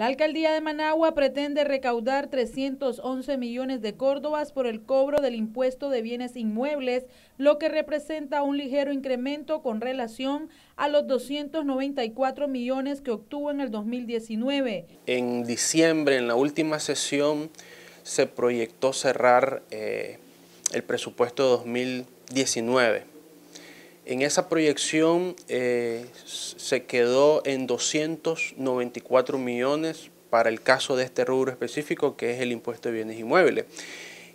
La alcaldía de Managua pretende recaudar 311 millones de córdobas por el cobro del impuesto de bienes inmuebles, lo que representa un ligero incremento con relación a los 294 millones que obtuvo en el 2019. En diciembre, en la última sesión, se proyectó cerrar eh, el presupuesto 2019 en esa proyección eh, se quedó en 294 millones para el caso de este rubro específico que es el impuesto de bienes inmuebles.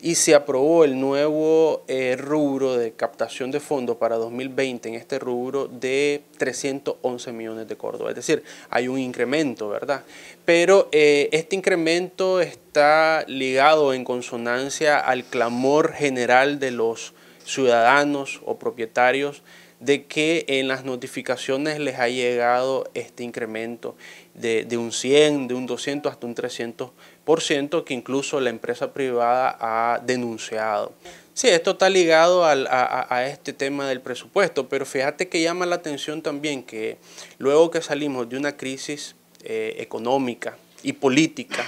Y se aprobó el nuevo eh, rubro de captación de fondos para 2020 en este rubro de 311 millones de Córdoba. Es decir, hay un incremento, ¿verdad? Pero eh, este incremento está ligado en consonancia al clamor general de los ciudadanos o propietarios de que en las notificaciones les ha llegado este incremento de, un 100, de un 200 hasta un 300%, que incluso la empresa privada ha denunciado. Sí, esto está ligado a, este tema del presupuesto, pero fíjate que llama la atención también que luego que salimos de una crisis eh, económica y política,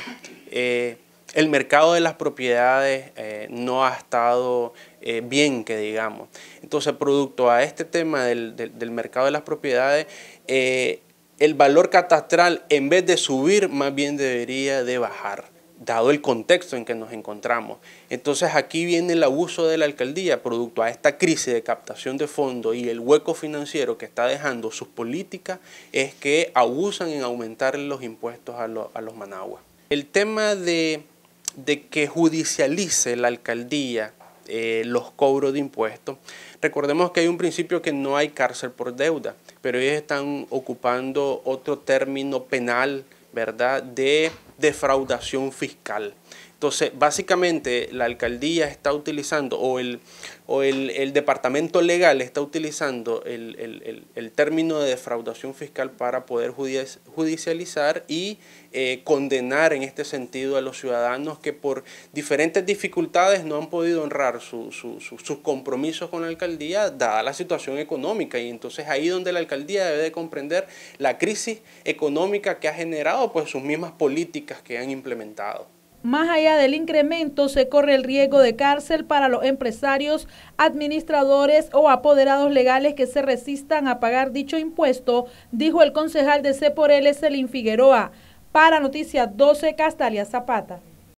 eh, el mercado de las propiedades eh, no ha estado eh, bien, que digamos. Entonces, producto a este tema del, mercado de las propiedades, eh, el valor catastral, en vez de subir, más bien debería de bajar dado el contexto en que nos encontramos. Entonces aquí viene el abuso de la alcaldía producto a esta crisis de captación de fondos y el hueco financiero que está dejando sus políticas es que abusan en aumentar los impuestos a, a los managua. El tema de de que judicialice la alcaldía eh, los cobros de impuestos. Recordemos que hay un principio que no hay cárcel por deuda, pero ellos están ocupando otro término penal, ¿verdad?, de defraudación fiscal. Entonces, básicamente la alcaldía está utilizando, o el, departamento legal está utilizando el, término de defraudación fiscal para poder judicializar y eh, condenar en este sentido a los ciudadanos que por diferentes dificultades no han podido honrar sus compromisos con la alcaldía, dada la situación económica. Y entonces ahí donde la alcaldía debe de comprender la crisis económica que ha generado pues sus mismas políticas que han implementado. Más allá del incremento, se corre el riesgo de cárcel para los empresarios, administradores o apoderados legales que se resistan a pagar dicho impuesto, dijo el concejal de C por Figueroa. Para Noticias 12, Castalia Zapata.